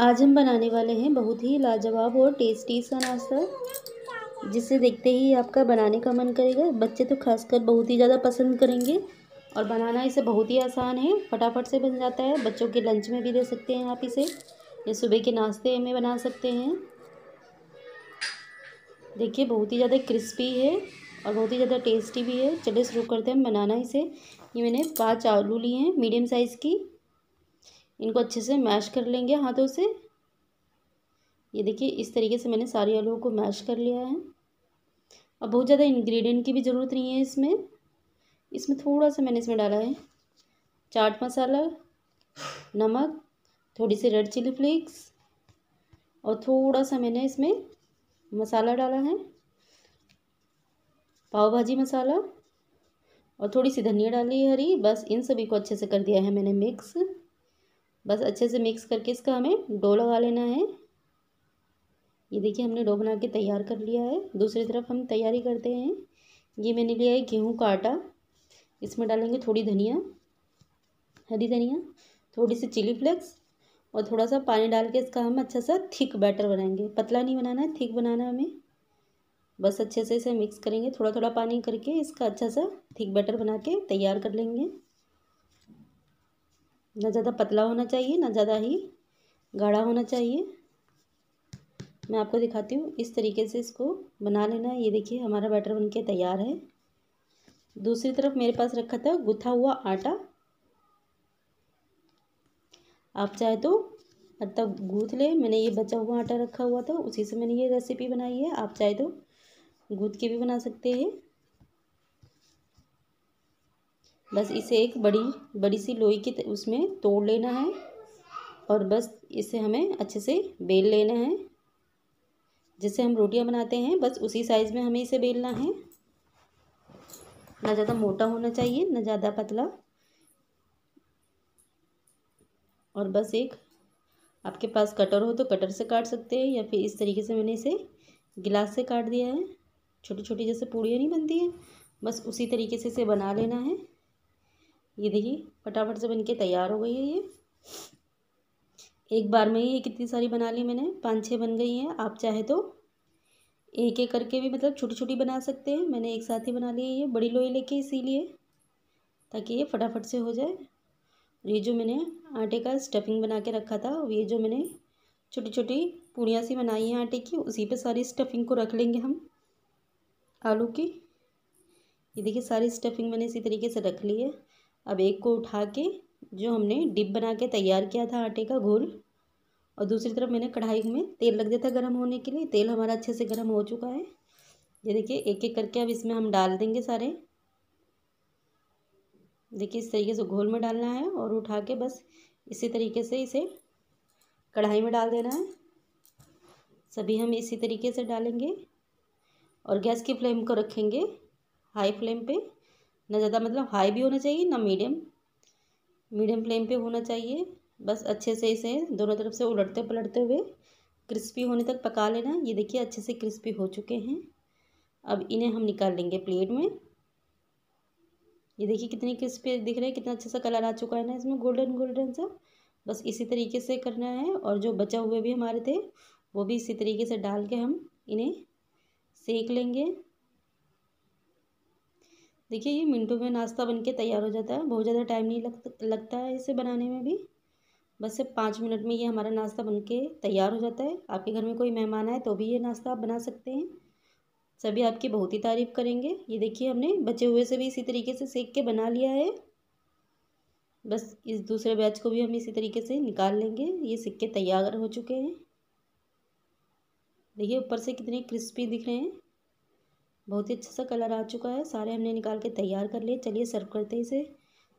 आज हम बनाने वाले हैं बहुत ही लाजवाब और टेस्टी सा नाश्ता जिसे देखते ही आपका बनाने का मन करेगा बच्चे तो खासकर बहुत ही ज़्यादा पसंद करेंगे और बनाना इसे बहुत ही आसान है फटाफट से बन जाता है बच्चों के लंच में भी दे सकते हैं आप इसे या सुबह के नाश्ते में बना सकते हैं देखिए बहुत ही ज़्यादा क्रिस्पी है और बहुत ही ज़्यादा टेस्टी भी है चलिए शुरू करते हैं बनाना इसे ये मैंने पाँच आलू लिए हैं मीडियम साइज़ की इनको अच्छे से मैश कर लेंगे हाथों से ये देखिए इस तरीके से मैंने सारे आलू को मैश कर लिया है अब बहुत ज़्यादा इंग्रेडिएंट की भी ज़रूरत नहीं है इसमें इसमें थोड़ा सा मैंने इसमें डाला है चाट मसाला नमक थोड़ी सी रेड चिली फ्लेक्स और थोड़ा सा मैंने इसमें मसाला डाला है पाव भाजी मसाला और थोड़ी सी धनिया डाली है हरी बस इन सभी को अच्छे से कर दिया है मैंने मिक्स बस अच्छे से मिक्स करके इसका हमें डो लगा लेना है ये देखिए हमने डो बना के तैयार कर लिया है दूसरी तरफ हम तैयारी करते हैं ये मैंने लिया है गेहूँ का आटा इसमें डालेंगे थोड़ी धनिया हरी धनिया थोड़ी सी चिली फ्लेक्स और थोड़ा सा पानी डाल के इसका हम अच्छा सा थिक बैटर बनाएंगे पतला नहीं बनाना है थिक बनाना हमें बस अच्छे से इसे मिक्स करेंगे थोड़ा थोड़ा पानी करके इसका अच्छा सा थिक बैटर बना के तैयार कर लेंगे ना ज़्यादा पतला होना चाहिए ना ज़्यादा ही गाढ़ा होना चाहिए मैं आपको दिखाती हूँ इस तरीके से इसको बना लेना है ये देखिए हमारा बैटर बनके तैयार है दूसरी तरफ मेरे पास रखा था गुथा हुआ आटा आप चाहे तो आटा गूँथ लें मैंने ये बचा हुआ आटा रखा हुआ था उसी से मैंने ये रेसिपी बनाई है आप चाहे तो गूँथ के भी बना सकते हैं बस इसे एक बड़ी बड़ी सी लोई की उसमें तोड़ लेना है और बस इसे हमें अच्छे से बेल लेना है जैसे हम रोटियां बनाते हैं बस उसी साइज़ में हमें इसे बेलना है ना ज़्यादा मोटा होना चाहिए ना ज़्यादा पतला और बस एक आपके पास कटर हो तो कटर से काट सकते हैं या फिर इस तरीके से मैंने इसे गिलास से काट दिया है छोटी छोटी जैसे पूड़ियाँ नहीं बनती हैं बस उसी तरीके से इसे बना लेना है ये देखिए फटाफट से बनके तैयार हो गई है ये एक बार में ये कितनी सारी बना ली मैंने पाँच छः बन गई हैं आप चाहे तो एक एक करके भी मतलब छोटी छोटी बना सकते हैं मैंने एक साथ ही बना ली है ये बड़ी लोई लेके इसीलिए ताकि ये फटाफट से हो जाए ये जो मैंने आटे का स्टफिंग बना के रखा था ये जो मैंने छोटी छोटी पूड़ियाँ सी बनाई हैं आटे की उसी पे सारी स्टफिंग को रख लेंगे हम आलू की ये देखिए सारी स्टफिंग मैंने इसी तरीके से रख ली है अब एक को उठा के जो हमने डिप बना के तैयार किया था आटे का घोल और दूसरी तरफ मैंने कढ़ाई में तेल लग दिया था गर्म होने के लिए तेल हमारा अच्छे से गर्म हो चुका है ये देखिए एक एक करके अब इसमें हम डाल देंगे सारे देखिए इस तरीके से घोल में डालना है और उठा के बस इसी तरीके से इसे कढ़ाई में डाल देना है सभी हम इसी तरीके से डालेंगे और गैस की फ्लेम को रखेंगे हाई फ्लेम पे ना ज़्यादा मतलब हाई भी होना चाहिए ना मीडियम मीडियम फ्लेम पे होना चाहिए बस अच्छे से इसे दोनों तरफ से उलटते पलटते हुए क्रिस्पी होने तक पका लेना ये देखिए अच्छे से क्रिस्पी हो चुके हैं अब इन्हें हम निकाल लेंगे प्लेट में ये देखिए कितनी क्रिस्पी दिख रहे हैं कितना अच्छा सा कलर आ चुका है ना इसमें गोल्डन गोल्डन सा बस इसी तरीके से करना है और जो बचा हुए भी हमारे थे वो भी इसी तरीके से डाल के हम इन्हें सेक लेंगे देखिए ये मिनटों में नाश्ता बन के तैयार हो जाता है बहुत ज़्यादा टाइम नहीं लग, लगता है इसे बनाने में भी बस से पाँच मिनट में ये हमारा नाश्ता बन के तैयार हो जाता है आपके घर में कोई मेहमान आए तो भी ये नाश्ता आप बना सकते हैं सभी आपकी बहुत ही तारीफ़ करेंगे ये देखिए हमने बचे हुए से भी इसी तरीके से सेक के बना लिया है बस इस दूसरे बैच को भी हम इसी तरीके से निकाल लेंगे ये सिक्के तैयार हो चुके हैं देखिए ऊपर से कितने क्रिस्पी दिख रहे हैं बहुत ही अच्छा सा कलर आ चुका है सारे हमने निकाल के तैयार कर लिए चलिए सर्व करते हैं इसे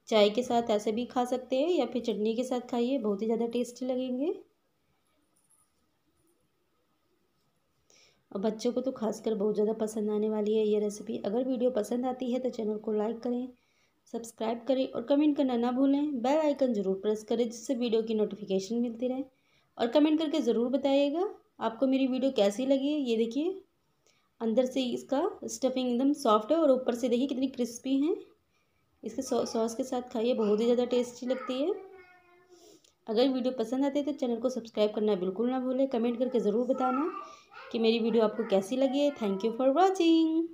चाय के साथ ऐसे भी खा सकते हैं या फिर चटनी के साथ खाइए बहुत ही ज़्यादा टेस्टी लगेंगे और बच्चों को तो खासकर बहुत ज़्यादा पसंद आने वाली है ये रेसिपी अगर वीडियो पसंद आती है तो चैनल को लाइक करें सब्सक्राइब करें और कमेंट करना ना भूलें बेल आइकन ज़रूर प्रेस करें जिससे वीडियो की नोटिफिकेशन मिलती रहे और कमेंट करके ज़रूर बताइएगा आपको मेरी वीडियो कैसी लगी ये देखिए अंदर से इसका स्टफिंग एकदम सॉफ्ट है और ऊपर से देखिए कितनी क्रिस्पी है इसके सॉस के साथ खाइए बहुत ही ज़्यादा टेस्टी लगती है अगर वीडियो पसंद आती है तो चैनल को सब्सक्राइब करना बिल्कुल ना भूलें कमेंट करके ज़रूर बताना कि मेरी वीडियो आपको कैसी लगी है थैंक यू फॉर वॉचिंग